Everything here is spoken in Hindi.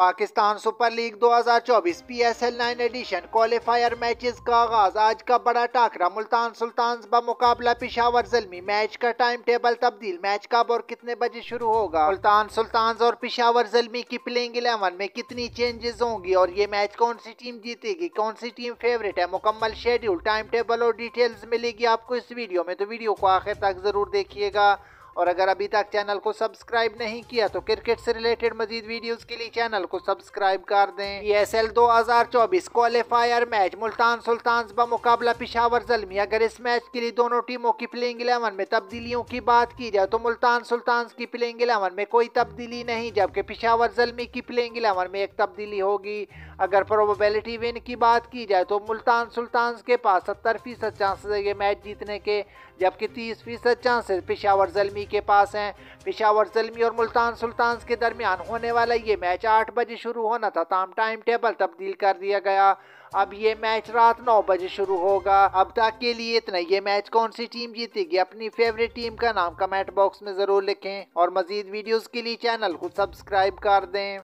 Pakistan super league 2024 PSL 9 edition qualifier matches का आगाज आज का बड़ा टाकरा मुल्तान सुल्तान बमुकाबला पिशावर जलमी मैच का टाइम टेबल तब्दील मैच कब और कितने बजे शुरू होगा मुल्तान सुल्तान और पिशावर जलमी की प्लेइंग इलेवन में कितनी चेंजेस होंगी और ये मैच कौन सी टीम जीतेगी कौन सी टीम फेवरेट है मुकम्मल शेड्यूल टाइम टेबल और डिटेल्स मिलेगी आपको इस वीडियो में तो वीडियो को आखिर तक जरूर देखिएगा और अगर अभी तक चैनल को सब्सक्राइब नहीं किया तो क्रिकेट से रिलेटेड मजीद वीडियोस के लिए चैनल को सब्सक्राइब कर दें ई एस एल दो हजार चौबीस क्वालिफायर मैच मुल्तान सुल्तान बमुकाबला पिशावर जलमी अगर इस मैच के लिए दोनों टीमों की प्लेइंग इलेवन में तब्दीलियों की बात की जाए तो मुल्तान सुल्तान की प्लेइंग इलेवन में कोई तब्दीली नहीं जबकि पिशावर जलमी की प्लेइंग इलेवन में एक तब्दीली होगी अगर प्रोबेबिलिटी विन की बात की जाए तो मुल्तान सुल्तान के पास सत्तर फीसद चांसेस है ये मैच जीतने के जबकि तीस फीसद चांसेस पिशावर जलमी जलमी के पास हैं पिशावर जलमी और मुल्तान सुल्तान के दरमियान होने वाला ये मैच आठ बजे शुरू होना था तमाम टाइम टेबल तब्दील कर दिया गया अब ये मैच रात नौ बजे शुरू होगा अब तक के लिए इतना ये मैच कौन सी टीम जीतेगी अपनी फेवरेट टीम का नाम कमेंट बॉक्स में ज़रूर लिखें और मजीद वीडियोज़ के लिए चैनल को सब्सक्राइब कर दें